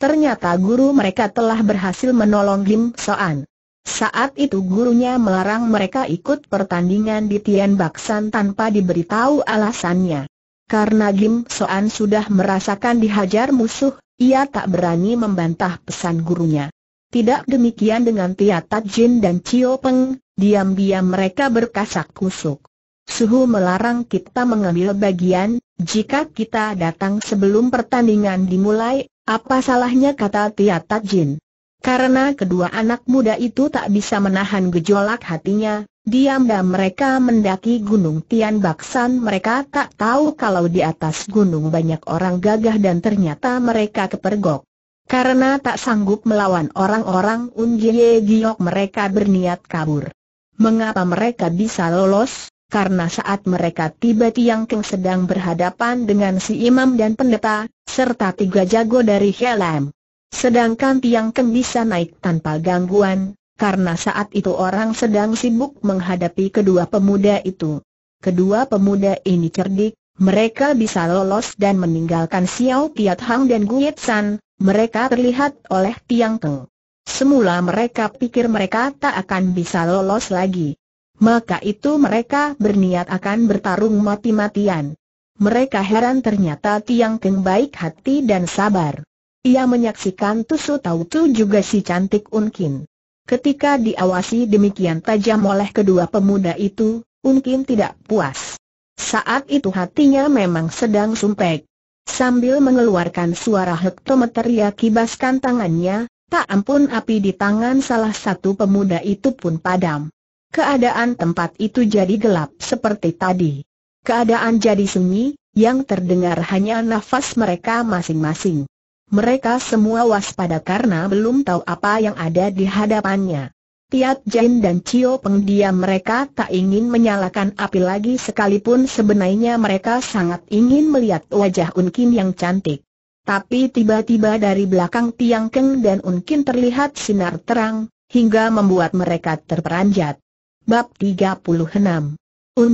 Ternyata guru mereka telah berhasil menolong Lim Soan. Saat itu gurunya melarang mereka ikut pertandingan di Tian Baksan tanpa diberitahu alasannya. Karena Lim Soan sudah merasakan dihajar musuh, ia tak berani membantah pesan gurunya. Tidak demikian dengan Tia Jin dan Cio Peng, diam-diam mereka berkasak kusuk. Suhu melarang kita mengambil bagian, jika kita datang sebelum pertandingan dimulai, apa salahnya kata Tia Jin? Karena kedua anak muda itu tak bisa menahan gejolak hatinya, Diam-diam mereka mendaki Gunung Tian Baksan mereka tak tahu kalau di atas gunung banyak orang gagah dan ternyata mereka kepergok. Karena tak sanggup melawan orang-orang Unjie Giok mereka berniat kabur. Mengapa mereka bisa lolos? Karena saat mereka tiba Tiang Keng sedang berhadapan dengan si imam dan pendeta, serta tiga jago dari Helam. Sedangkan Tiang Keng bisa naik tanpa gangguan, karena saat itu orang sedang sibuk menghadapi kedua pemuda itu. Kedua pemuda ini cerdik, mereka bisa lolos dan meninggalkan Xiao Tiat Hang dan Gu San, mereka terlihat oleh Tiang Teng. Semula mereka pikir mereka tak akan bisa lolos lagi. Maka itu mereka berniat akan bertarung mati-matian. Mereka heran ternyata Tiang Teng baik hati dan sabar. Ia menyaksikan Tusu Tau Tu juga si cantik Unkin. Ketika diawasi demikian tajam oleh kedua pemuda itu, mungkin tidak puas. Saat itu hatinya memang sedang sumpek. Sambil mengeluarkan suara hektometer ia kibaskan tangannya, tak ampun api di tangan salah satu pemuda itu pun padam. Keadaan tempat itu jadi gelap seperti tadi. Keadaan jadi sunyi, yang terdengar hanya nafas mereka masing-masing. Mereka semua waspada karena belum tahu apa yang ada di hadapannya. Tiat Jin dan Cio Peng diam mereka tak ingin menyalakan api lagi sekalipun sebenarnya mereka sangat ingin melihat wajah Unkin yang cantik. Tapi tiba-tiba dari belakang Tiang Keng dan Unkin terlihat sinar terang, hingga membuat mereka terperanjat. Bab 36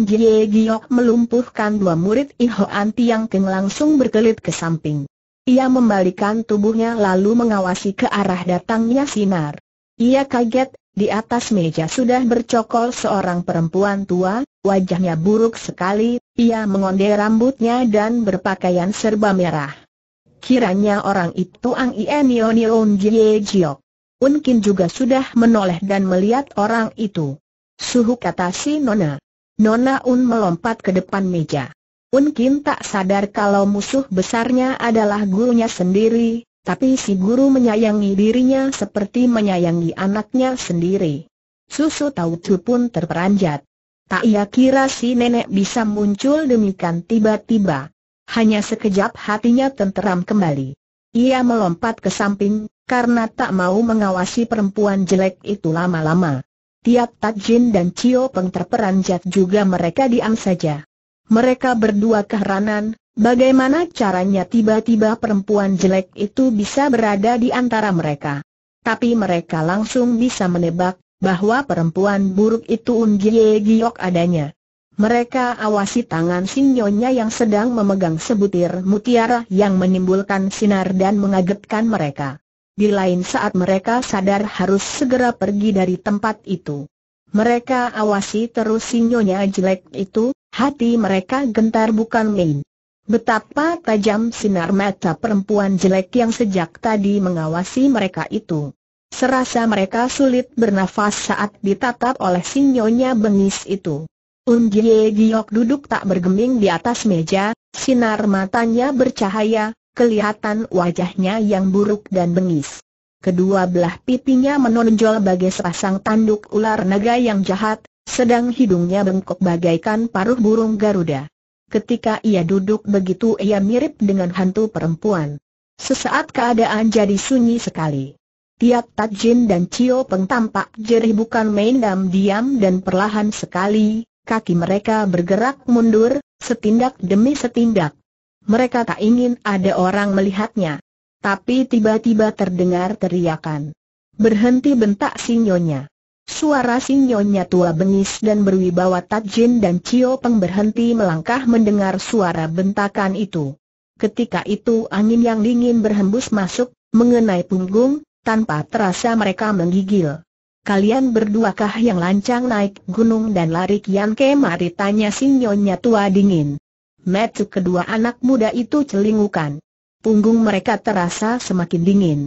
Jie Giok melumpuhkan dua murid Ihoan Tiang Keng langsung berkelit ke samping. Ia membalikan tubuhnya lalu mengawasi ke arah datangnya sinar. Ia kaget, di atas meja sudah bercokol seorang perempuan tua, wajahnya buruk sekali, ia mengonde rambutnya dan berpakaian serba merah. Kiranya orang itu Ang Ienion Yon Jie Jiok. Unkin juga sudah menoleh dan melihat orang itu. Suhu kata si Nona. Nona Un melompat ke depan meja. Un Kim tak sadar kalau musuh besarnya adalah gurunya sendiri, tapi si guru menyayangi dirinya seperti menyayangi anaknya sendiri. Susu Tautu pun terperanjat. Tak ia kira si nenek bisa muncul demikian tiba-tiba. Hanya sekejap hatinya tenteram kembali. Ia melompat ke samping, karena tak mau mengawasi perempuan jelek itu lama-lama. Tiap Tak Jin dan Cio Peng terperanjat juga mereka diam saja. Mereka berdua keheranan, bagaimana caranya tiba-tiba perempuan jelek itu bisa berada di antara mereka. Tapi mereka langsung bisa menebak bahwa perempuan buruk itu Unggie Giok adanya. Mereka awasi tangan sinyonya yang sedang memegang sebutir mutiara yang menimbulkan sinar dan mengagetkan mereka. Di lain saat mereka sadar harus segera pergi dari tempat itu. Mereka awasi terus sinyonya jelek itu, Hati mereka gentar bukan main. Betapa tajam sinar mata perempuan jelek yang sejak tadi mengawasi mereka itu. Serasa mereka sulit bernafas saat ditatap oleh sinyonya bengis itu. Unjie Giok duduk tak bergeming di atas meja, sinar matanya bercahaya, kelihatan wajahnya yang buruk dan bengis. Kedua belah pipinya menonjol bagai sepasang tanduk ular naga yang jahat, sedang hidungnya bengkok bagaikan paruh burung Garuda. Ketika ia duduk begitu ia mirip dengan hantu perempuan. Sesaat keadaan jadi sunyi sekali. Tiap Tajin dan Cio Peng tampak jerih bukan main diam-diam dan perlahan sekali, kaki mereka bergerak mundur, setindak demi setindak. Mereka tak ingin ada orang melihatnya. Tapi tiba-tiba terdengar teriakan. Berhenti bentak sinyonya. Suara sinyonya tua bengis dan berwibawa Tajin dan Cio Peng berhenti melangkah mendengar suara bentakan itu. Ketika itu angin yang dingin berhembus masuk, mengenai punggung, tanpa terasa mereka menggigil. Kalian berduakah yang lancang naik gunung dan lari kian ke mari tanya sinyonya tua dingin. Metu kedua anak muda itu celingukan. Punggung mereka terasa semakin dingin.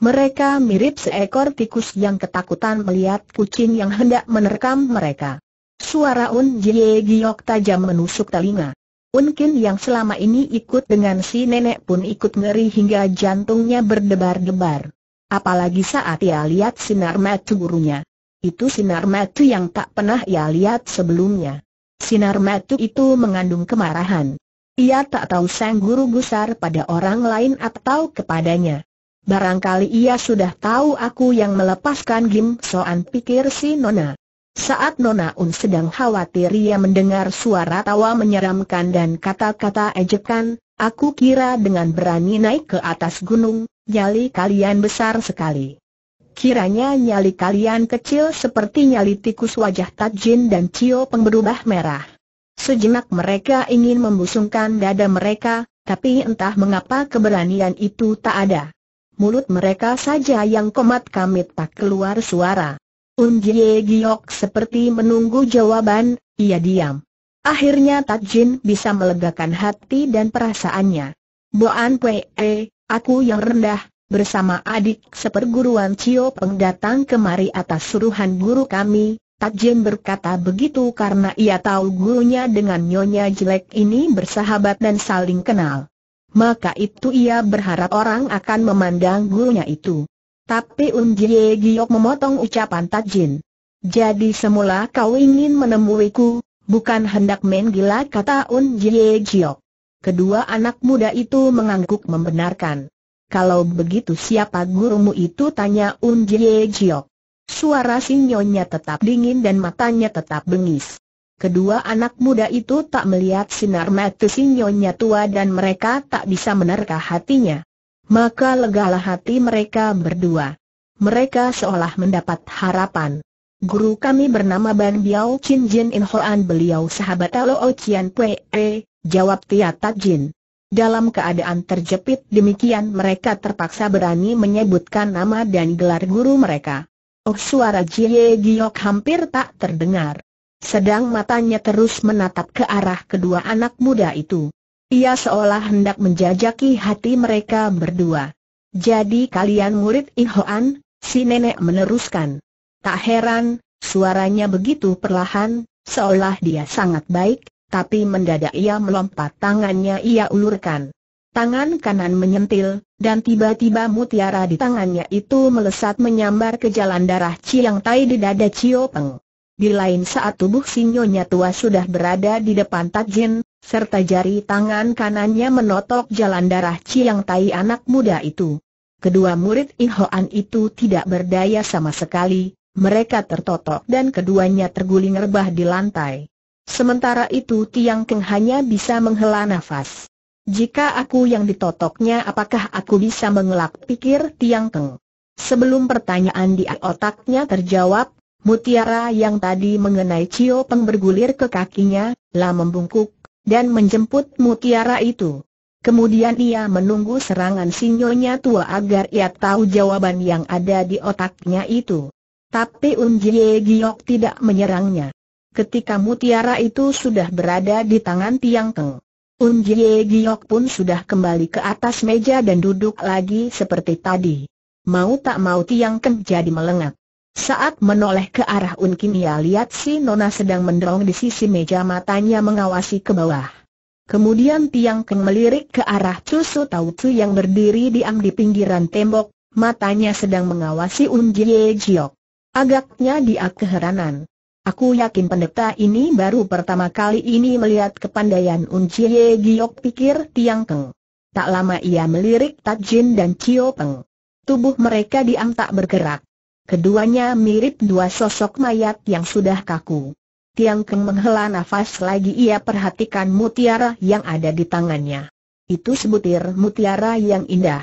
Mereka mirip seekor tikus yang ketakutan melihat kucing yang hendak menerkam mereka. Suara Un Jie Giok tajam menusuk telinga. Unkin yang selama ini ikut dengan si nenek pun ikut ngeri hingga jantungnya berdebar-debar. Apalagi saat ia lihat sinar mata gurunya. Itu sinar mata yang tak pernah ia lihat sebelumnya. Sinar mata itu mengandung kemarahan. Ia tak tahu sang guru besar pada orang lain atau kepadanya. Barangkali ia sudah tahu aku yang melepaskan Gim Soan pikir si Nona. Saat Nona Un sedang khawatir ia mendengar suara tawa menyeramkan dan kata-kata ejekan, aku kira dengan berani naik ke atas gunung, nyali kalian besar sekali. Kiranya nyali kalian kecil seperti nyali tikus wajah Tajin dan Cio pengberubah merah. Sejenak mereka ingin membusungkan dada mereka, tapi entah mengapa keberanian itu tak ada mulut mereka saja yang komat kamit tak keluar suara. Unjie Giok seperti menunggu jawaban, ia diam. Akhirnya Jin bisa melegakan hati dan perasaannya. Boan Pei, aku yang rendah, bersama adik seperguruan Cio Peng datang kemari atas suruhan guru kami, Jin berkata begitu karena ia tahu gurunya dengan nyonya jelek ini bersahabat dan saling kenal maka itu ia berharap orang akan memandang gurunya itu. Tapi Unjie Giok memotong ucapan Tajin. Jadi semula kau ingin menemuiku, bukan hendak main gila kata Unjie Giok. Kedua anak muda itu mengangguk membenarkan. Kalau begitu siapa gurumu itu tanya Unjie Giok. Suara sinyonya tetap dingin dan matanya tetap bengis. Kedua anak muda itu tak melihat sinar mata sinyonya tua dan mereka tak bisa menerka hatinya. Maka legalah hati mereka berdua. Mereka seolah mendapat harapan. Guru kami bernama Ban Biao Chin Jin In Hoan beliau sahabat O Chian Pue, jawab Tia Tat Jin. Dalam keadaan terjepit demikian mereka terpaksa berani menyebutkan nama dan gelar guru mereka. Oh suara Jie Giok hampir tak terdengar. Sedang matanya terus menatap ke arah kedua anak muda itu. Ia seolah hendak menjajaki hati mereka berdua. Jadi kalian murid Ihoan, si nenek meneruskan. Tak heran, suaranya begitu perlahan, seolah dia sangat baik, tapi mendadak ia melompat tangannya ia ulurkan. Tangan kanan menyentil, dan tiba-tiba mutiara di tangannya itu melesat menyambar ke jalan darah Ciang Tai di dada Cio Peng. Di lain saat tubuh sinyonya tua sudah berada di depan Tajin, serta jari tangan kanannya menotok jalan darah Ciang Tai anak muda itu. Kedua murid Inhoan itu tidak berdaya sama sekali, mereka tertotok dan keduanya terguling rebah di lantai. Sementara itu Tiang Keng hanya bisa menghela nafas. Jika aku yang ditotoknya apakah aku bisa mengelak pikir Tiang Keng? Sebelum pertanyaan di otaknya terjawab, Mutiara yang tadi mengenai Cio Peng bergulir ke kakinya, lah membungkuk, dan menjemput mutiara itu. Kemudian ia menunggu serangan sinyonya tua agar ia tahu jawaban yang ada di otaknya itu. Tapi Unjie Giok tidak menyerangnya. Ketika mutiara itu sudah berada di tangan Tiang Unjie Giok pun sudah kembali ke atas meja dan duduk lagi seperti tadi. Mau tak mau Tiang Teng jadi melengak. Saat menoleh ke arah ia lihat si Nona sedang mendorong di sisi meja matanya mengawasi ke bawah. Kemudian Tiang Keng melirik ke arah Cusu Tau Cu yang berdiri diam di pinggiran tembok, matanya sedang mengawasi Un Jie Jiok. Agaknya dia keheranan. Aku yakin pendeta ini baru pertama kali ini melihat kepandaian Un Jie Jiok pikir Tiang Keng. Tak lama ia melirik Tajin dan Cio Peng. Tubuh mereka diam tak bergerak. Keduanya mirip dua sosok mayat yang sudah kaku. Tiang Keng menghela nafas lagi ia perhatikan mutiara yang ada di tangannya. Itu sebutir mutiara yang indah.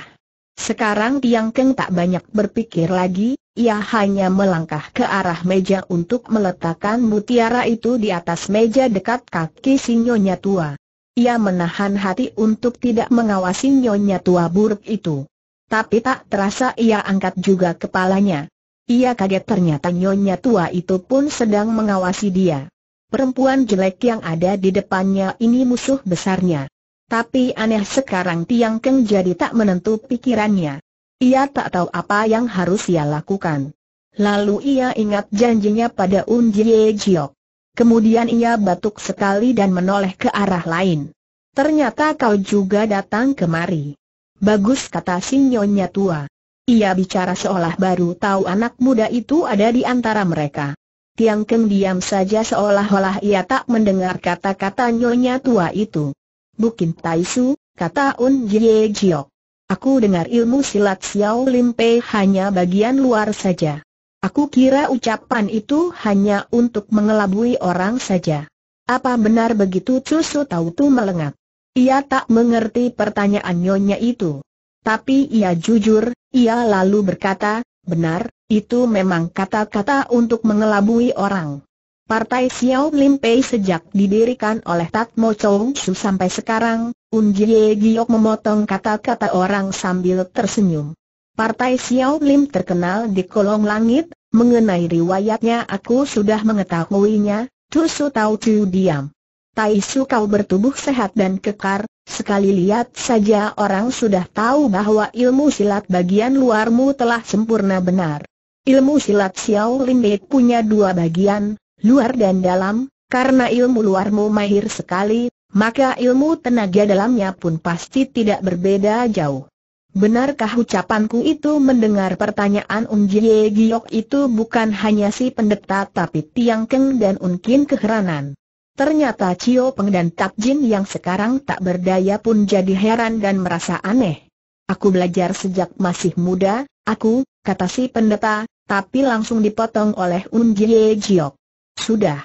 Sekarang Tiang Keng tak banyak berpikir lagi, ia hanya melangkah ke arah meja untuk meletakkan mutiara itu di atas meja dekat kaki si Nyonya Tua. Ia menahan hati untuk tidak mengawasi Nyonya Tua buruk itu. Tapi tak terasa ia angkat juga kepalanya. Ia kaget ternyata nyonya tua itu pun sedang mengawasi dia. Perempuan jelek yang ada di depannya ini musuh besarnya. Tapi aneh sekarang Tiang Keng jadi tak menentu pikirannya. Ia tak tahu apa yang harus ia lakukan. Lalu ia ingat janjinya pada Un Jie Jiok. Kemudian ia batuk sekali dan menoleh ke arah lain. Ternyata kau juga datang kemari. Bagus kata si nyonya tua. Ia bicara seolah baru tahu anak muda itu ada di antara mereka. Tiang Keng diam saja seolah-olah ia tak mendengar kata-kata nyonya tua itu. Bukin Taisu, kata Un Ye Jiok. Aku dengar ilmu silat Xiao Lim Pei hanya bagian luar saja. Aku kira ucapan itu hanya untuk mengelabui orang saja. Apa benar begitu Cusu tahu tu melengat? Ia tak mengerti pertanyaan nyonya itu. Tapi ia jujur, ia lalu berkata, benar, itu memang kata-kata untuk mengelabui orang. Partai Xiao Lim Pei sejak didirikan oleh Tat Mo Chong Su sampai sekarang, Un Jie Giok memotong kata-kata orang sambil tersenyum. Partai Xiao Lim terkenal di kolong langit, mengenai riwayatnya aku sudah mengetahuinya, Su Tau Chu diam. Tai Su kau bertubuh sehat dan kekar, Sekali lihat saja orang sudah tahu bahwa ilmu silat bagian luarmu telah sempurna benar. Ilmu silat Xiao Limbit punya dua bagian, luar dan dalam, karena ilmu luarmu mahir sekali, maka ilmu tenaga dalamnya pun pasti tidak berbeda jauh. Benarkah ucapanku itu mendengar pertanyaan Un Jie Giok itu bukan hanya si pendeta tapi Tiang Keng dan Unkin keheranan. Ternyata Cio Peng dan Tak Jin yang sekarang tak berdaya pun jadi heran dan merasa aneh. Aku belajar sejak masih muda, aku, kata si pendeta, tapi langsung dipotong oleh Un Jie Jiok. Sudah.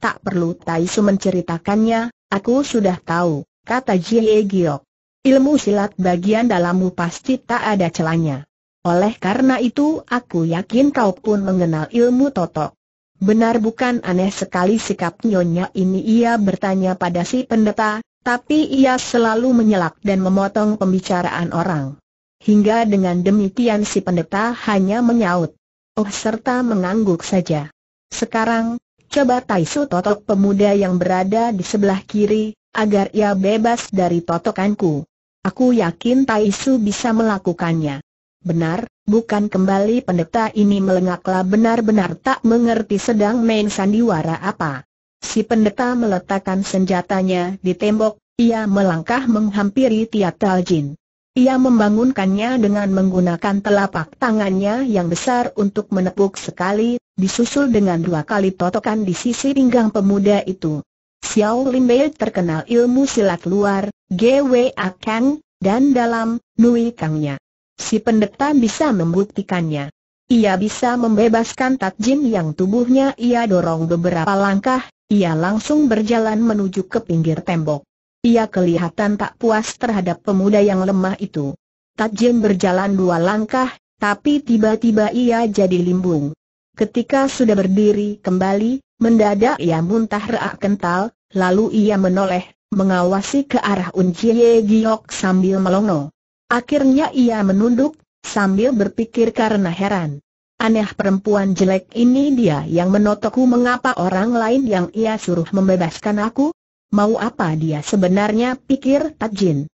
Tak perlu Tai Su menceritakannya, aku sudah tahu, kata Jie Jiok. Ilmu silat bagian dalammu pasti tak ada celanya. Oleh karena itu aku yakin kau pun mengenal ilmu totok. Benar bukan aneh sekali sikap nyonya ini ia bertanya pada si pendeta, tapi ia selalu menyelak dan memotong pembicaraan orang. Hingga dengan demikian si pendeta hanya menyaut. Oh serta mengangguk saja. Sekarang, coba Taisu totok pemuda yang berada di sebelah kiri, agar ia bebas dari totokanku. Aku yakin Taisu bisa melakukannya. Benar, Bukan kembali pendeta ini melengaklah benar-benar tak mengerti sedang main sandiwara apa. Si pendeta meletakkan senjatanya di tembok, ia melangkah menghampiri Tia Taljin. Ia membangunkannya dengan menggunakan telapak tangannya yang besar untuk menepuk sekali, disusul dengan dua kali totokan di sisi pinggang pemuda itu. Xiao Bei terkenal ilmu silat luar, GWA Kang, dan dalam, Nui Kangnya si pendeta bisa membuktikannya. Ia bisa membebaskan Takjin yang tubuhnya ia dorong beberapa langkah, ia langsung berjalan menuju ke pinggir tembok. Ia kelihatan tak puas terhadap pemuda yang lemah itu. Takjin berjalan dua langkah, tapi tiba-tiba ia jadi limbung. Ketika sudah berdiri kembali, mendadak ia muntah reak kental, lalu ia menoleh, mengawasi ke arah Unjie Giok sambil melongo. Akhirnya ia menunduk, sambil berpikir karena heran. Aneh perempuan jelek ini dia yang menotokku mengapa orang lain yang ia suruh membebaskan aku? Mau apa dia sebenarnya pikir Tajin?